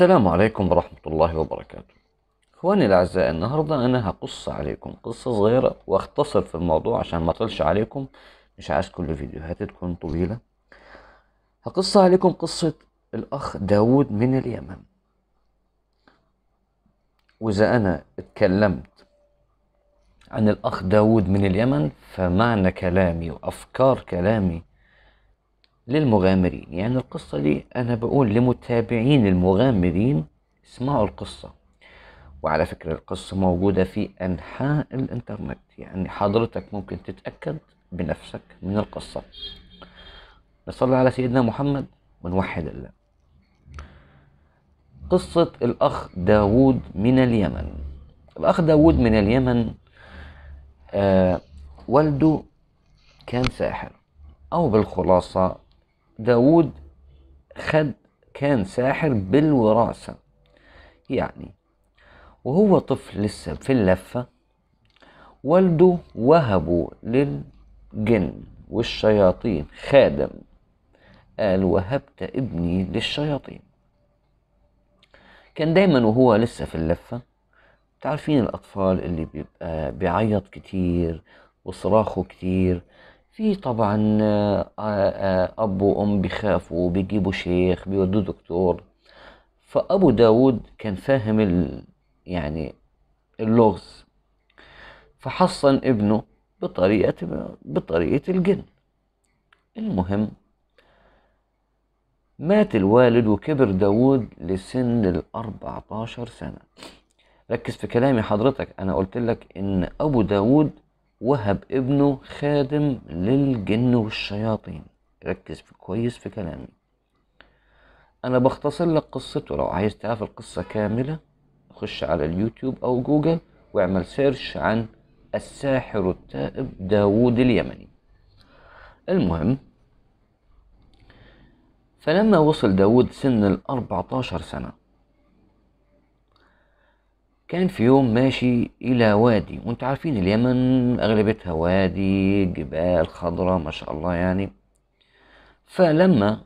السلام عليكم ورحمة الله وبركاته اخواني الاعزاء النهاردة انا هقص عليكم قصة صغيرة واختصر في الموضوع عشان ما اطلش عليكم مش عايز كل فيديوهاتي تكون طويلة هقص عليكم قصة الاخ داود من اليمن واذا انا اتكلمت عن الاخ داود من اليمن فمعنى كلامي وافكار كلامي للمغامرين يعني القصة دي أنا بقول لمتابعين المغامرين اسمعوا القصة وعلى فكرة القصة موجودة في أنحاء الإنترنت يعني حضرتك ممكن تتأكد بنفسك من القصة نصلي على سيدنا محمد ونوحد الله قصة الأخ داود من اليمن الأخ داود من اليمن آه والده كان ساحر أو بالخلاصة داود خد كان ساحر بالوراثة يعني وهو طفل لسه في اللفة والده وهبه للجن والشياطين خادم قال وهبت ابني للشياطين كان دايما وهو لسه في اللفة تعرفين الأطفال اللي بيبقى بيعيط كتير وصراخه كتير في طبعا آه، آه، اب وام بيخافوا بيجيبوا شيخ بيودوا دكتور فابو داود كان فاهم ال... يعني اللغز فحصن ابنه بطريقة بطريقة الجن المهم مات الوالد وكبر داود لسن الأربعة عشر سنة ركز في كلامي حضرتك أنا قلت لك إن أبو داود وهب ابنه خادم للجن والشياطين ركز في كويس في كلامي انا بختصر لك قصته لو عايز تعرف القصة كاملة خش على اليوتيوب او جوجل واعمل سيرش عن الساحر التائب داوود اليمني المهم فلما وصل داود سن الأربعتاشر سنة كان في يوم ماشي إلى وادي وانت عارفين اليمن أغلبتها وادي جبال خضراء ما شاء الله يعني فلما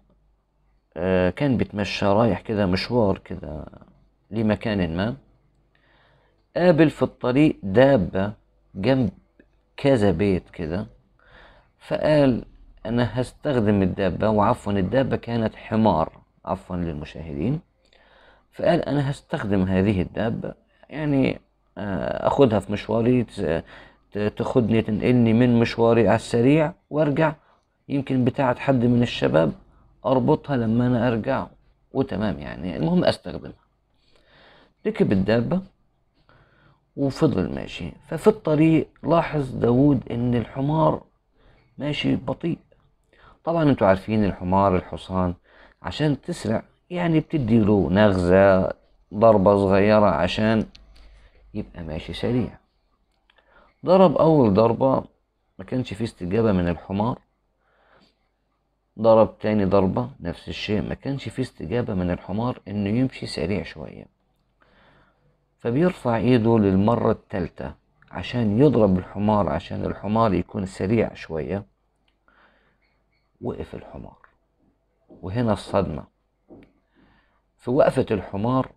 آه، كان بيتمشى رايح كده مشوار كده لمكان ما قابل في الطريق دابة جنب كذا بيت كده فقال أنا هستخدم الدابة وعفوا الدابة كانت حمار عفوا للمشاهدين فقال أنا هستخدم هذه الدابة يعني آه، اخدها في مشواري تاخدني تنقلني من مشواري على السريع وارجع يمكن بتاعة حد من الشباب اربطها لما انا ارجع وتمام يعني المهم استخدمها ركب الدابة وفضل ماشي ففي الطريق لاحظ داود ان الحمار ماشي بطيء طبعا انتوا عارفين الحمار الحصان عشان تسرع يعني بتدي له نغزة ضربة صغيرة عشان يبقى ماشي سريع ضرب أول ضربة ما كانش فيه استجابة من الحمار ضرب تاني ضربة نفس الشيء ما كانش فيه استجابة من الحمار إنه يمشي سريع شوية فبيرفع إيده للمرة التالتة عشان يضرب الحمار عشان الحمار يكون سريع شوية وقف الحمار وهنا الصدمة في وقفة الحمار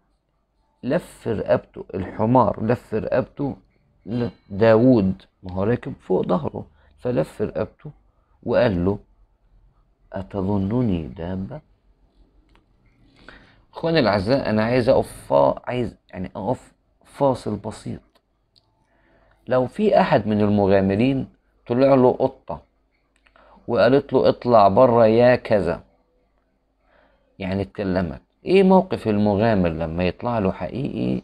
لف رقبته الحمار لف رقبته داوود ما هو راكب فوق ظهره فلف رقبته وقال له أتظنني دابة اخواني الاعزاء انا عايز اقف عايز يعني اقف فاصل بسيط لو في احد من المغامرين طلع له قطه وقالت له اطلع بره يا كذا يعني اتكلمت ايه موقف المغامر لما يطلع له حقيقي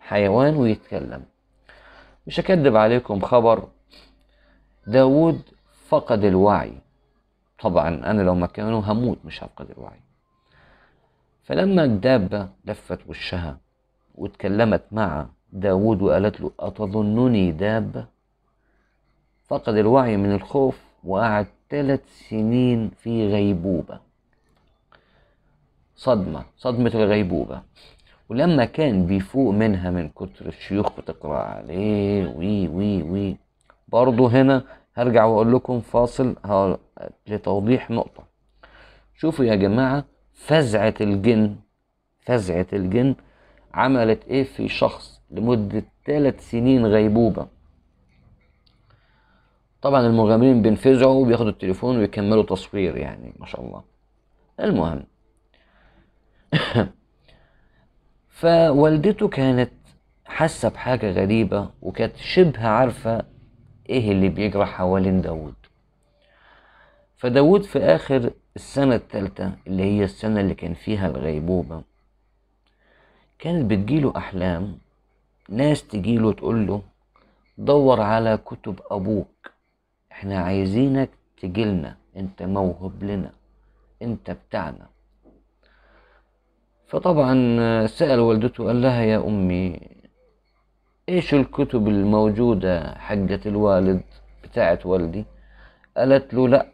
حيوان ويتكلم مش هكدب عليكم خبر داود فقد الوعي طبعا انا لو مكانه هموت مش هفقد الوعي فلما الدابة لفت وشها واتكلمت مع داود وقالت له أتظنني دابة فقد الوعي من الخوف وقعد ثلاث سنين في غيبوبة صدمة صدمة الغيبوبة ولما كان بيفوق منها من كتر الشيوخ بتقرأ عليه وي وي وي برضه هنا هرجع واقول لكم فاصل لتوضيح نقطة شوفوا يا جماعة فزعة الجن فزعة الجن عملت ايه في شخص لمدة ثلاث سنين غيبوبة طبعا المغامرين بينفزعوا وبياخدوا التليفون ويكملوا تصوير يعني ما شاء الله المهم فوالدته كانت حاسة بحاجة غريبة وكانت شبه عارفة ايه اللي بيجرى حوالين داود فداود في آخر السنة التالتة اللي هي السنة اللي كان فيها الغيبوبة كانت بتجيله أحلام ناس تجيله تقوله دور على كتب أبوك احنا عايزينك تجيلنا انت موهوب لنا انت بتاعنا فطبعا آه، سأل والدته قال لها يا أمي إيش الكتب الموجودة حقة الوالد بتاعة والدي قالت له لأ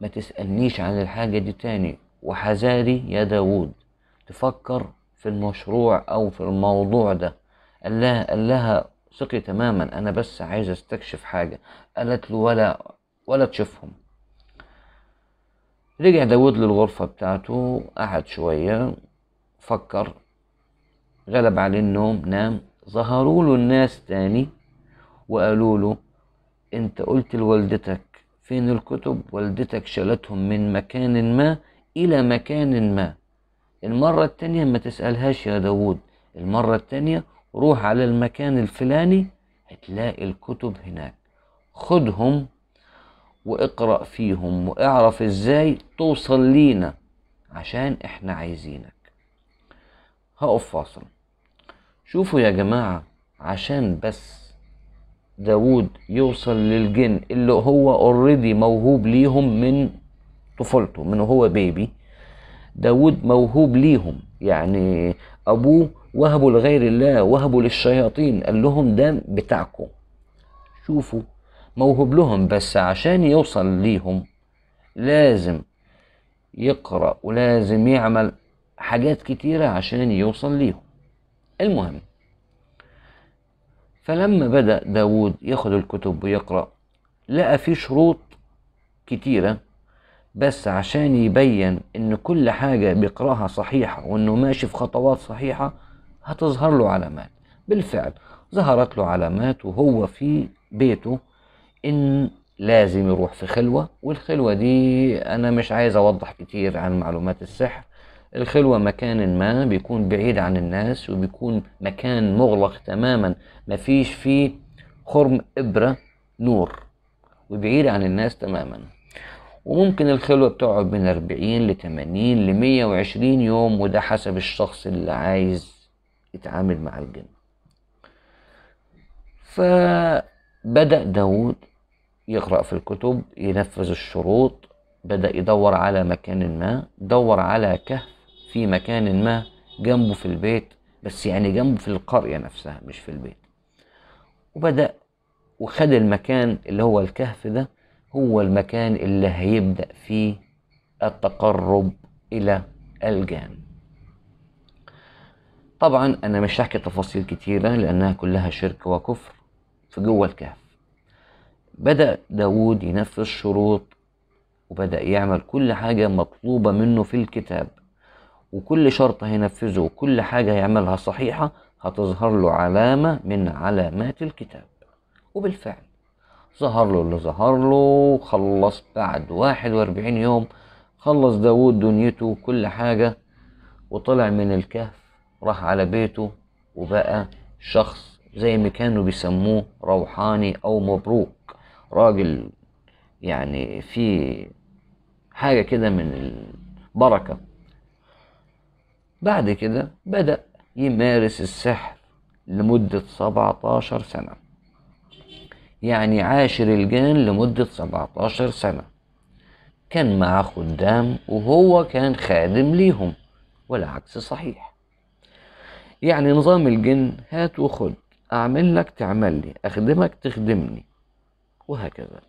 ما تسألنيش عن الحاجة دي تاني وحذاري يا داوود تفكر في المشروع أو في الموضوع ده قال لها قال لها ثقي تماما أنا بس عايز استكشف حاجة قالت له ولا ولا تشوفهم رجع داود للغرفة بتاعته قعد شوية فكر غلب عليه النوم نام ظهروا له الناس تاني وقالوا له انت قلت لوالدتك فين الكتب والدتك شالتهم من مكان ما الى مكان ما المرة التانية ما تسألهاش يا داود المرة التانية روح على المكان الفلاني هتلاقي الكتب هناك خدهم واقرأ فيهم واعرف ازاي توصل لينا عشان احنا عايزينك هقف فاصل شوفوا يا جماعة عشان بس داوود يوصل للجن اللي هو اوريدي موهوب ليهم من طفولته من هو بيبي داود موهوب ليهم يعني ابوه وهبه لغير الله وهبه للشياطين قال لهم ده بتاعكم شوفوا موهوب لهم بس عشان يوصل ليهم لازم يقرأ ولازم يعمل حاجات كتيرة عشان يوصل ليهم المهم فلما بدأ داود ياخد الكتب ويقرأ لقى في شروط كتيرة بس عشان يبين ان كل حاجة بيقرأها صحيحة وانه ماشي في خطوات صحيحة هتظهر له علامات بالفعل ظهرت له علامات وهو في بيته ان لازم يروح في خلوه والخلوه دي انا مش عايز اوضح كتير عن معلومات السحر الخلوة مكان ما بيكون بعيد عن الناس وبيكون مكان مغلق تماما مفيش فيه خرم إبرة نور وبعيد عن الناس تماما وممكن الخلوة بتقعد من 40 ل 80 ل 120 يوم وده حسب الشخص اللي عايز يتعامل مع الجن فبدأ داود يقرأ في الكتب ينفذ الشروط بدأ يدور على مكان ما دور على كهف في مكان ما جنبه في البيت بس يعني جنبه في القرية نفسها مش في البيت وبدأ وخد المكان اللي هو الكهف ده هو المكان اللي هيبدأ فيه التقرب إلى الجان طبعا أنا مش هحكي تفاصيل كتيرة لأنها كلها شرك وكفر في جوه الكهف بدأ داود ينفذ شروط وبدأ يعمل كل حاجة مطلوبة منه في الكتاب وكل شرط هينفذه وكل حاجة هيعملها صحيحة هتظهر له علامة من علامات الكتاب وبالفعل ظهر له اللي ظهر له خلص بعد واحد واربعين يوم خلص داود دنيته وكل حاجة وطلع من الكهف راح على بيته وبقى شخص زي ما كانوا بيسموه روحاني أو مبروك راجل يعني في حاجة كده من البركة بعد كده بدأ يمارس السحر لمدة 17 سنة يعني عاشر الجان لمدة 17 سنة كان معاه خدام وهو كان خادم ليهم والعكس صحيح يعني نظام الجن هات وخد أعمل لك تعمل لي أخدمك تخدمني وهكذا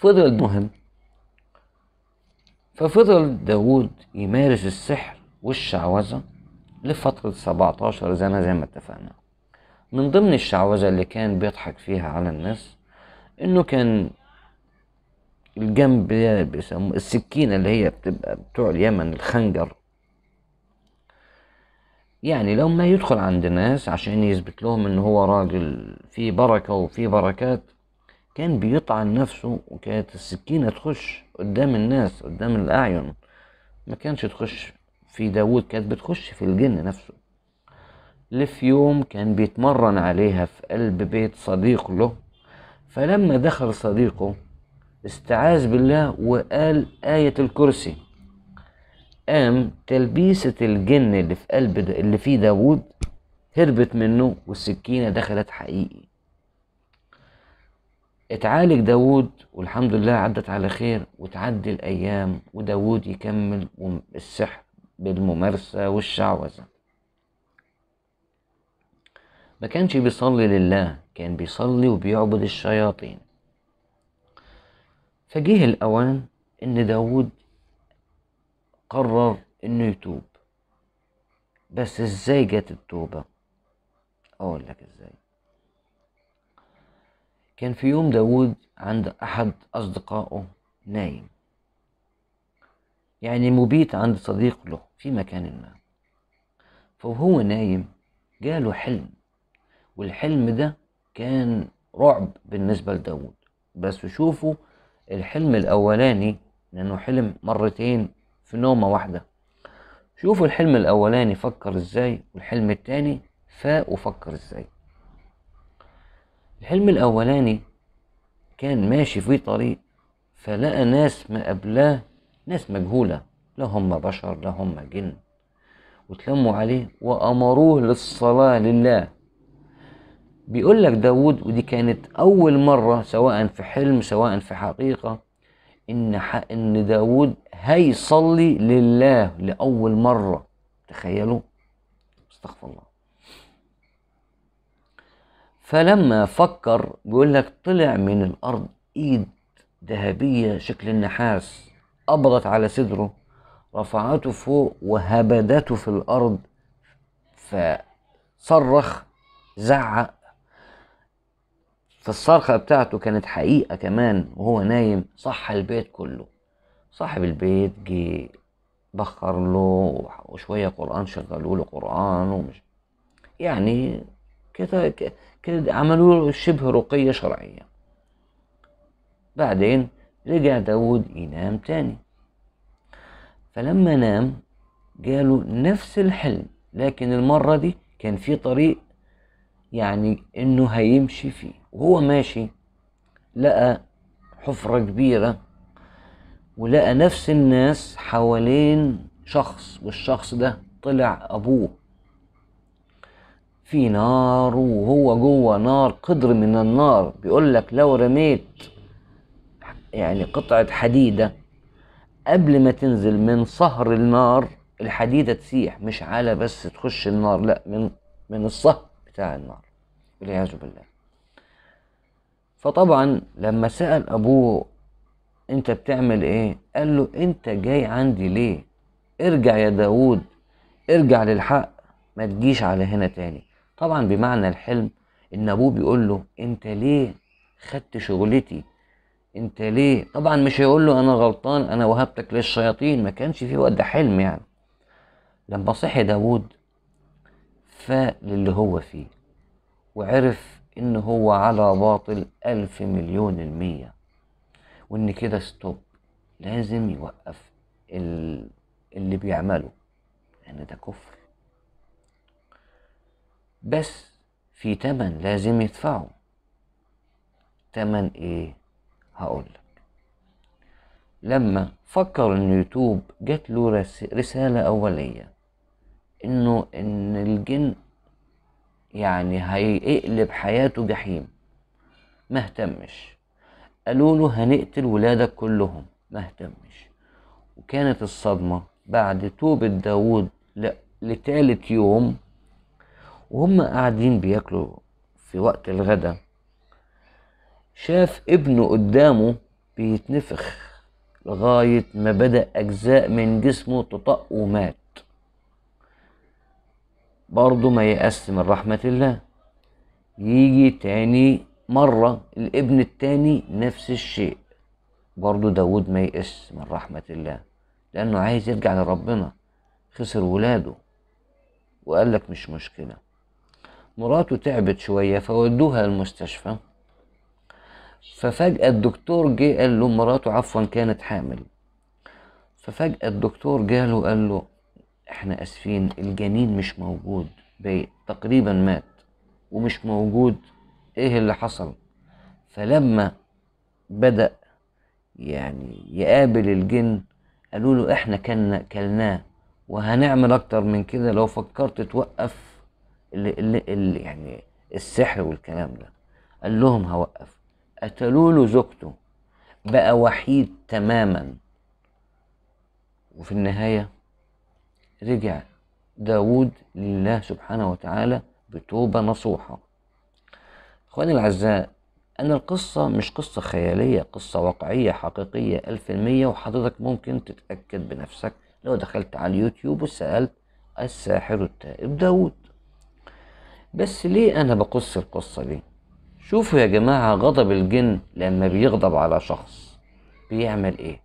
فضل مهم ففضل داود يمارس السحر والشعوذة لفترة 17 سنة زي ما اتفقنا من ضمن الشعوذة اللي كان بيضحك فيها على الناس انه كان الجنب بيسموه السكينة اللي هي بتبقى بتوع اليمن الخنجر يعني لو ما يدخل عند ناس عشان يثبت لهم ان هو راجل فيه بركة وفيه بركات كان بيطعن نفسه وكانت السكينة تخش قدام الناس قدام الأعين ما كانش تخش في داوود كانت بتخش في الجن نفسه لفيوم كان بيتمرن عليها في قلب بيت صديق له فلما دخل صديقه استعاذ بالله وقال آية الكرسي قام تلبيسة الجن اللي في قلب اللي في داوود هربت منه والسكينة دخلت حقيقي اتعالج داوود والحمد لله عدت على خير وتعدي الأيام وداوود يكمل السحر بالممارسة والشعوذة ما كانش بيصلي لله كان بيصلي وبيعبد الشياطين فجه الأوان إن داود قرر إنه يتوب بس إزاي جت التوبة أقول لك إزاي كان في يوم داود عند أحد أصدقائه نايم يعني مبيت عند صديق له في مكان ما فهو نايم جاله حلم والحلم ده كان رعب بالنسبة لداود بس شوفوا الحلم الأولاني لأنه حلم مرتين في نومة واحدة شوفوا الحلم الأولاني فكر إزاي والحلم التاني فاق وفكر إزاي الحلم الأولاني كان ماشي في طريق فلقى ناس ما قبلاه ناس مجهولة لا هم بشر لا هم جن وتلموا عليه وأمروه للصلاة لله بيقول لك داود ودي كانت أول مرة سواء في حلم سواء في حقيقة إن إن داود هيصلي لله لأول مرة تخيلوا استغفر الله فلما فكر بيقول لك طلع من الارض ايد ذهبيه شكل النحاس قبضت على صدره رفعته فوق وهبدته في الارض فصرخ زعق فالصرخة بتاعته كانت حقيقة كمان وهو نايم صح البيت كله صاحب البيت جه بخر له وشوية قرآن شغلوا له قرآن ومش يعني كده كده عملوا له شبه رقية شرعية بعدين رجع داود ينام تاني فلما نام جاله نفس الحلم لكن المرة دي كان في طريق يعني انه هيمشي فيه وهو ماشي لقى حفرة كبيرة ولقى نفس الناس حوالين شخص والشخص ده طلع ابوه في نار وهو جوه نار قدر من النار بيقول لك لو رميت يعني قطعة حديدة قبل ما تنزل من صهر النار الحديدة تسيح مش على بس تخش النار لا من من الصهر بتاع النار والعياذ بالله فطبعا لما سأل أبوه أنت بتعمل إيه؟ قال له أنت جاي عندي ليه؟ ارجع يا داوود ارجع للحق ما تجيش على هنا تاني طبعا بمعنى الحلم ان ابوه بيقول له انت ليه خدت شغلتي انت ليه طبعا مش هيقول له انا غلطان انا وهبتك للشياطين ما كانش في وقت ده حلم يعني لما صحي داوود فاق للي هو فيه وعرف ان هو على باطل الف مليون المية وان كده ستوب لازم يوقف اللي بيعمله لان يعني ده كفر بس في تمن لازم يدفعه تمن ايه هقولك لما فكر انه يتوب جات له رسالة أولية انه ان الجن يعني هيقلب حياته جحيم ما اهتمش قالوا له هنقتل ولادك كلهم ما اهتمش وكانت الصدمة بعد توبة داود لتالت يوم وهم قاعدين بياكلوا في وقت الغدا شاف ابنه قدامه بيتنفخ لغاية ما بدأ أجزاء من جسمه تطق ومات برضه ما يأس من رحمة الله يجي تاني مرة الابن التاني نفس الشيء برضه داود ما يأس من رحمة الله لأنه عايز يرجع لربنا خسر ولاده وقال لك مش مشكله مراته تعبت شوية فودوها المستشفى ففجأة الدكتور جه قال له مراته عفوا كانت حامل ففجأة الدكتور جاله قال له احنا اسفين الجنين مش موجود بي تقريبا مات ومش موجود ايه اللي حصل فلما بدأ يعني يقابل الجن قالوا له احنا كلنا كلناه وهنعمل اكتر من كده لو فكرت توقف اللي, اللي يعني السحر والكلام ده قال لهم هوقف قتلوا له زوجته بقى وحيد تماما وفي النهاية رجع داود لله سبحانه وتعالى بتوبة نصوحة اخواني الأعزاء أنا القصة مش قصة خيالية قصة واقعية حقيقية ألف المية وحضرتك ممكن تتأكد بنفسك لو دخلت على اليوتيوب وسألت الساحر التائب داود بس ليه أنا بقص القصة دي؟ شوفوا يا جماعة غضب الجن لما بيغضب على شخص بيعمل إيه؟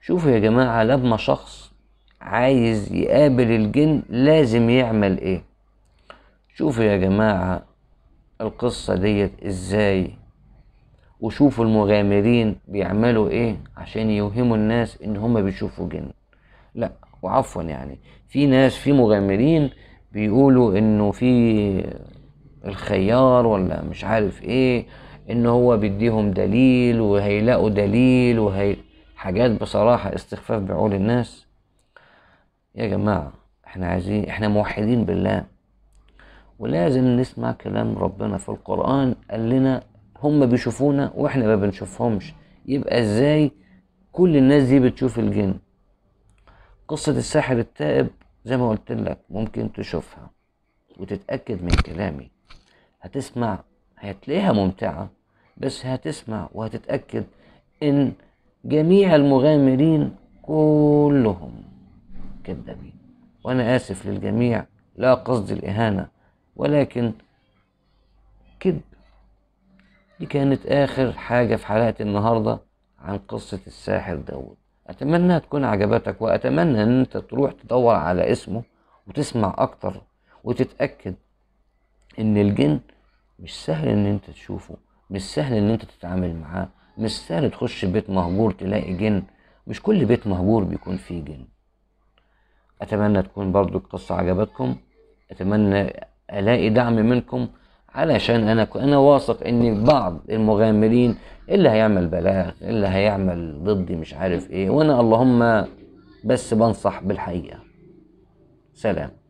شوفوا يا جماعة لما شخص عايز يقابل الجن لازم يعمل إيه؟ شوفوا يا جماعة القصة ديت إزاي وشوفوا المغامرين بيعملوا إيه عشان يوهموا الناس إن هما بيشوفوا جن لأ وعفوا يعني في ناس في مغامرين بيقولوا انه في الخيار ولا مش عارف ايه ان هو بيديهم دليل وهيلاقوا دليل وهي حاجات بصراحة استخفاف بعقول الناس يا جماعة احنا عايزين احنا موحدين بالله ولازم نسمع كلام ربنا في القرآن قال لنا هم بيشوفونا واحنا ما بنشوفهمش يبقى ازاي كل الناس دي بتشوف الجن قصة الساحر التائب زي ما قلت لك ممكن تشوفها وتتأكد من كلامي هتسمع هتلاقيها ممتعة بس هتسمع وهتتأكد إن جميع المغامرين كلهم كذابين وأنا آسف للجميع لا قصد الإهانة ولكن كذب دي كانت آخر حاجة في حلقة النهاردة عن قصة الساحر داود أتمنى تكون عجبتك وأتمنى إن أنت تروح تدور على اسمه وتسمع أكتر وتتأكد إن الجن مش سهل إن أنت تشوفه مش سهل إن أنت تتعامل معاه مش سهل تخش بيت مهجور تلاقي جن مش كل بيت مهجور بيكون فيه جن أتمنى تكون برضو القصة عجبتكم أتمنى ألاقي دعم منكم علشان انا انا واثق ان بعض المغامرين اللي هيعمل بلاغ اللي هيعمل ضدي مش عارف ايه وانا اللهم بس بنصح بالحقيقه سلام